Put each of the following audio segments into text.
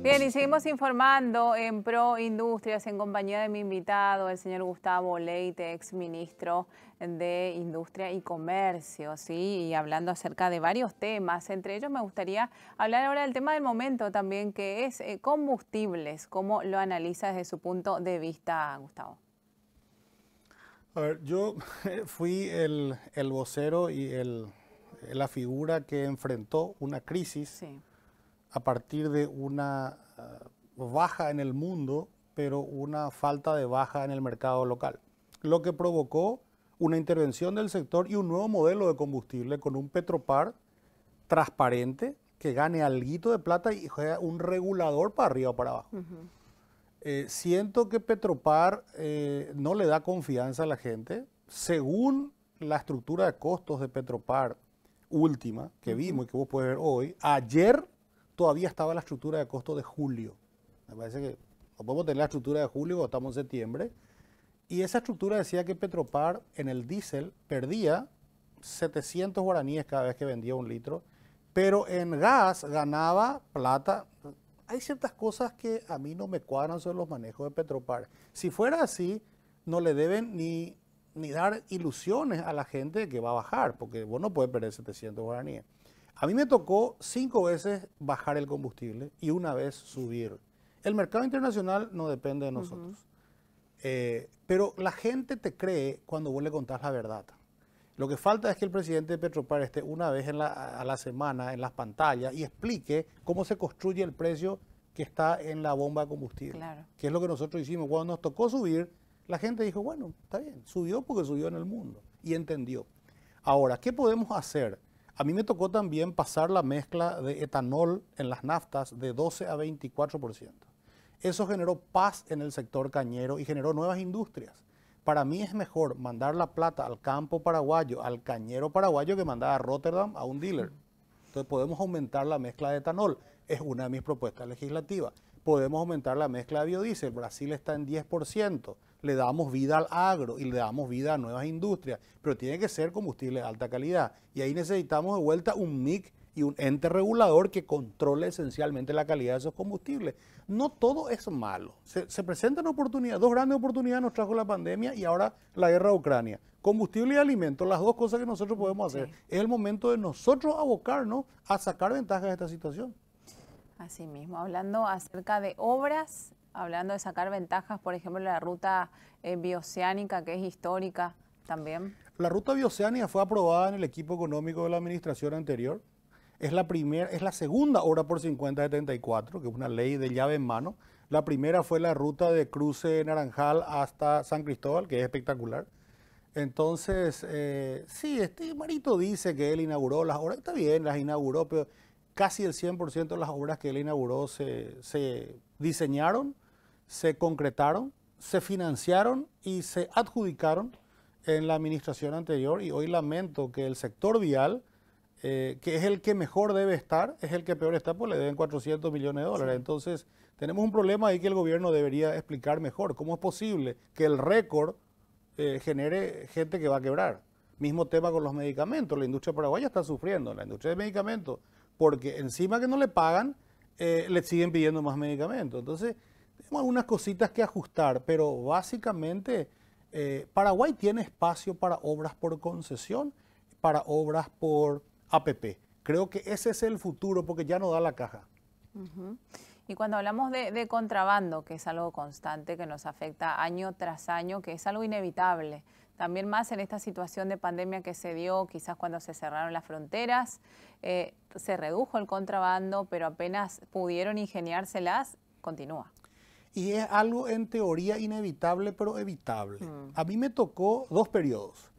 Bien, y seguimos informando en Pro Industrias en compañía de mi invitado, el señor Gustavo Leite, ex ministro de Industria y Comercio, ¿sí? Y hablando acerca de varios temas, entre ellos me gustaría hablar ahora del tema del momento también, que es eh, combustibles, ¿cómo lo analiza desde su punto de vista, Gustavo? A ver, yo fui el, el vocero y el, la figura que enfrentó una crisis. Sí a partir de una eh, baja en el mundo, pero una falta de baja en el mercado local, lo que provocó una intervención del sector y un nuevo modelo de combustible con un petropar transparente que gane alguito de plata y un regulador para arriba o para abajo. Eh, siento que Petropar eh, no le da confianza a la gente. Según la estructura de costos de Petropar última que vimos y que vos puedes ver hoy, ayer todavía estaba la estructura de costo de julio. Me parece que no podemos tener la estructura de julio estamos en septiembre. Y esa estructura decía que Petropar en el diésel perdía 700 guaraníes cada vez que vendía un litro, pero en gas ganaba plata. Hay ciertas cosas que a mí no me cuadran sobre los manejos de Petropar. Si fuera así, no le deben ni, dar ilusiones a la gente de que va a bajar, porque vos no puedes perder 700 guaraníes. A mí me tocó cinco veces bajar el combustible y una vez subir. El mercado internacional no depende de nosotros. Eh, pero la gente te cree cuando vuelve a contar la verdad. Lo que falta es que el presidente de Petropar esté una vez a la semana en las pantallas y explique cómo se construye el precio que está en la bomba de combustible. Que es lo que nosotros hicimos. Cuando nos tocó subir, la gente dijo, bueno, está bien, subió porque subió en el mundo y entendió. Ahora, ¿qué podemos hacer? A mí me tocó también pasar la mezcla de etanol en las naftas de 12 a 24%. Eso generó paz en el sector cañero y generó nuevas industrias. Para mí es mejor mandar la plata al campo paraguayo, al cañero paraguayo, que mandar a Rotterdam a un dealer. Entonces podemos aumentar la mezcla de etanol. Es una de mis propuestas legislativas. Podemos aumentar la mezcla de biodiesel. Brasil está en 10% le damos vida al agro y le damos vida a nuevas industrias, pero tiene que ser combustible de alta calidad. Y ahí necesitamos de vuelta un MIC y un ente regulador que controle esencialmente la calidad de esos combustibles. No todo es malo. Se, presentan oportunidades, dos grandes oportunidades nos trajo la pandemia y ahora la guerra de Ucrania. Combustible y alimentos, las dos cosas que nosotros podemos hacer. Es el momento de nosotros abocarnos a sacar ventajas de esta situación. Asimismo, hablando acerca de obras, hablando de sacar ventajas, por ejemplo, la ruta eh, bioceánica, que es histórica también. La ruta bioceánica fue aprobada en el equipo económico de la administración anterior. Es la, primera, es la segunda obra por 50 de 34, que es una ley de llave en mano. La primera fue la ruta de cruce Naranjal hasta San Cristóbal, que es espectacular. Entonces, eh, sí, este Marito dice que él inauguró las obras, está bien, las inauguró, pero casi el 100% de las obras que él inauguró se diseñaron se concretaron, se financiaron y se adjudicaron en la administración anterior y hoy lamento que el sector vial, eh, que es el que mejor debe estar, es el que peor está, pues le deben 400 millones de dólares. Entonces, tenemos un problema ahí que el gobierno debería explicar mejor. ¿Cómo es posible que el récord eh, genere gente que va a quebrar? Mismo tema con los medicamentos. La industria paraguaya está sufriendo, la industria de medicamentos, porque encima que no le pagan, eh, le siguen pidiendo más medicamentos. Entonces, tenemos algunas cositas que ajustar, pero básicamente eh, Paraguay tiene espacio para obras por concesión, para obras por APP. Creo que ese es el futuro porque ya no da la caja. Y cuando hablamos de, contrabando, que es algo constante, que nos afecta año tras año, que es algo inevitable, también más en esta situación de pandemia que se dio, quizás cuando se cerraron las fronteras, eh, se redujo el contrabando, pero apenas pudieron ingeniárselas, continúa y es algo en teoría inevitable pero evitable. Mm. A mí me tocó dos periodos.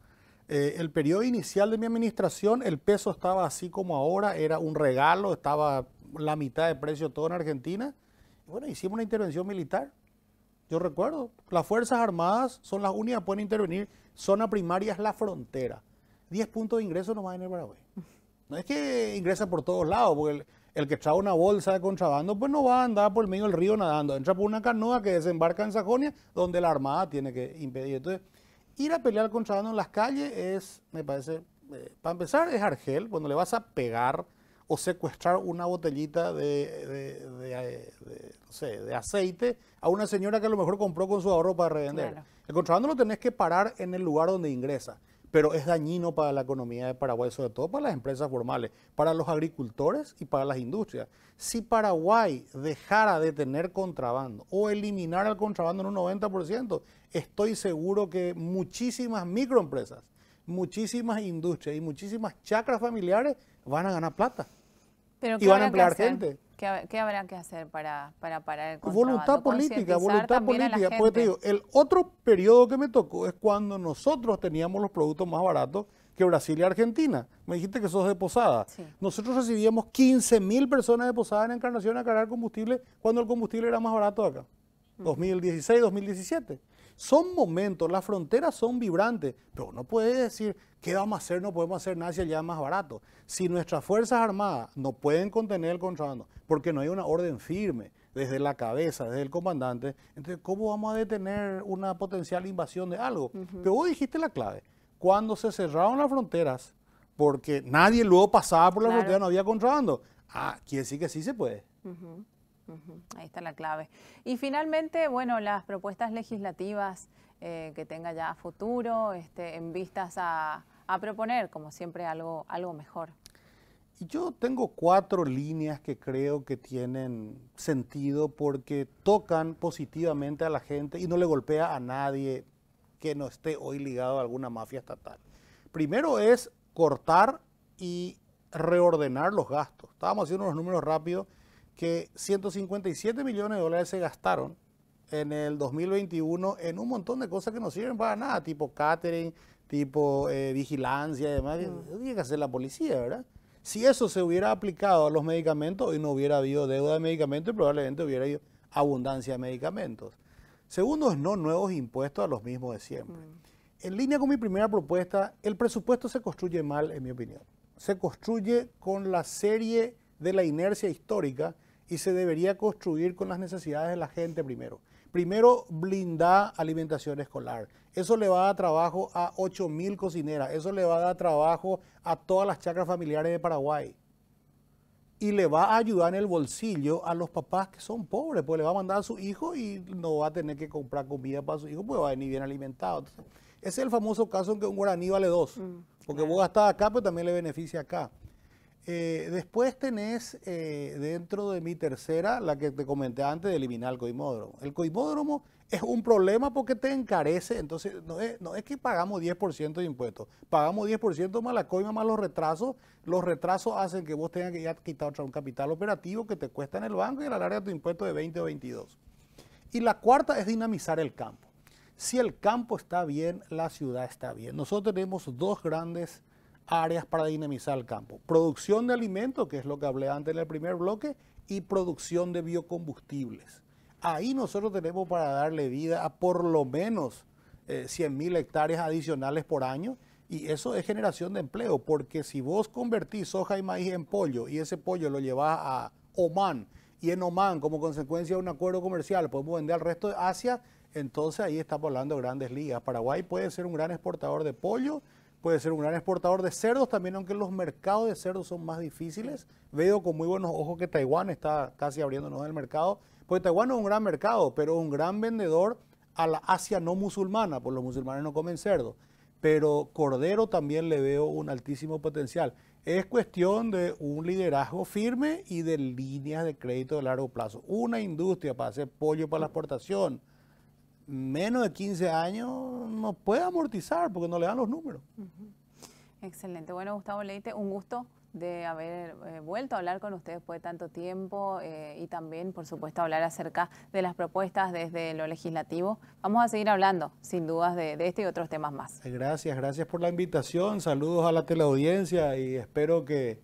Eh, el periodo inicial de mi administración, el peso estaba así como ahora, era un regalo, estaba la mitad de precio todo en Argentina. bueno, hicimos una intervención militar. Yo recuerdo, las Fuerzas Armadas son las únicas que pueden intervenir. Zona primaria es la frontera. Diez puntos de ingreso nomás en el Paraguay. No es que ingresa por todos lados, porque el, el que trae una bolsa de contrabando, pues no va a andar por medio del río nadando. Entra por una canoa que desembarca en Sajonia, donde la Armada tiene que impedir. Entonces, ir a pelear contrabando en las calles es, me parece, eh, para empezar, es Argel, cuando le vas a pegar o secuestrar una botellita de, de, eh, aceite a una señora que a lo mejor compró con su ahorro para revender. El contrabando lo tenés que parar en el lugar donde ingresa pero es dañino para la economía de Paraguay, sobre todo para las empresas formales, para los agricultores y para las industrias. Si Paraguay dejara de tener contrabando o eliminara el contrabando en un 90%, estoy seguro que muchísimas microempresas, muchísimas industrias y muchísimas chacras familiares van a ganar plata. ¿Pero y van a emplear gente. ¿Qué, habrá que hacer para, para parar el Voluntad política, voluntad política. Porque digo, el otro periodo que me tocó es cuando nosotros teníamos los productos más baratos que Brasil y Argentina. Me dijiste que sos de Posada. Nosotros recibíamos 15 mil personas de Posada en Encarnación a cargar combustible cuando el combustible era más barato acá. 2016, 2017. Son momentos, las fronteras son vibrantes, pero no puede decir qué vamos a hacer, no podemos hacer nada si allá es más barato. Si nuestras Fuerzas Armadas no pueden contener el contrabando, porque no hay una orden firme desde la cabeza, desde el comandante, entonces ¿cómo vamos a detener una potencial invasión de algo? Pero vos dijiste la clave, cuando se cerraron las fronteras, porque nadie luego pasaba por la fronteras, frontera, no había contrabando. Ah, quiere decir que sí se puede. Ahí está la clave. Y finalmente, bueno, las propuestas legislativas eh, que tenga ya futuro, este, en vistas a, proponer, como siempre, algo, algo mejor. Yo tengo cuatro líneas que creo que tienen sentido porque tocan positivamente a la gente y no le golpea a nadie que no esté hoy ligado a alguna mafia estatal. Primero es cortar y reordenar los gastos. Estábamos haciendo unos números rápidos que 157 millones de dólares se gastaron en el 2021 en un montón de cosas que no sirven para nada, tipo catering, tipo eh, vigilancia y demás. Mm. Tiene que hacer la policía, ¿verdad? Si eso se hubiera aplicado a los medicamentos, hoy no hubiera habido deuda de medicamentos y probablemente hubiera habido abundancia de medicamentos. Segundo, es no nuevos impuestos a los mismos de siempre. Mm. En línea con mi primera propuesta, el presupuesto se construye mal, en mi opinión. Se construye con la serie de la inercia histórica y se debería construir con las necesidades de la gente primero. Primero, blindar alimentación escolar. Eso le va a dar trabajo a 8.000 cocineras, eso le va a dar trabajo a todas las chacras familiares de Paraguay. Y le va a ayudar en el bolsillo a los papás que son pobres, pues le va a mandar a su hijo y no va a tener que comprar comida para su hijo, pues va a venir bien alimentado. ese es el famoso caso en que un guaraní vale dos, mm, porque vos gastás acá, pero también le beneficia acá. Eh, después tenés eh, dentro de mi tercera, la que te comenté antes de eliminar el coimódromo. El coimódromo es un problema porque te encarece, entonces no es, que pagamos 10% de impuestos, pagamos 10% más la coima más los retrasos, los retrasos hacen que vos tengas que ya quitar otro, un capital operativo que te cuesta en el banco y la larga tu impuesto de 20 o 22. Y la cuarta es dinamizar el campo. Si el campo está bien, la ciudad está bien. Nosotros tenemos dos grandes áreas para dinamizar el campo. Producción de alimentos, que es lo que hablé antes en el primer bloque, y producción de biocombustibles. Ahí nosotros tenemos para darle vida a por lo menos 100.000 eh, hectáreas adicionales por año. Y eso es generación de empleo, porque si vos convertís soja y maíz en pollo y ese pollo lo llevás a Oman y en Oman, como consecuencia de un acuerdo comercial, podemos vender al resto de Asia, entonces ahí estamos hablando de grandes ligas. Paraguay puede ser un gran exportador de pollo, puede ser un gran exportador de cerdos también, aunque los mercados de cerdos son más difíciles. Veo con muy buenos ojos que Taiwán está casi abriéndonos el mercado, porque Taiwán es un gran mercado, pero un gran vendedor a la Asia no musulmana, porque los musulmanes no comen cerdo. Pero cordero también le veo un altísimo potencial. Es cuestión de un liderazgo firme y de líneas de crédito de largo plazo. Una industria para hacer pollo para la exportación, menos de 15 años no puede amortizar porque no le dan los números. Excelente. Bueno, Gustavo Leite, un gusto de haber eh, vuelto a hablar con usted después de tanto tiempo eh, y también, por supuesto, hablar acerca de las propuestas desde lo legislativo. Vamos a seguir hablando, sin dudas, de este y otros temas más. Gracias, gracias por la invitación. Saludos a la teleaudiencia y espero que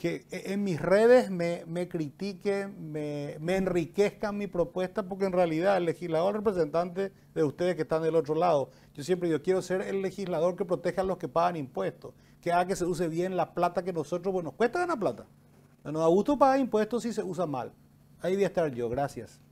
que e-, en mis redes me, critiquen, me, enriquezcan mi propuesta, porque en realidad el legislador representante de ustedes que están del otro lado, yo siempre yo quiero ser el legislador que proteja a los que pagan impuestos, que haga que se use bien la plata que nosotros, bueno, nos cuesta ganar plata. No nos da gusto pagar impuestos si se usa mal. Ahí voy a estar yo, gracias.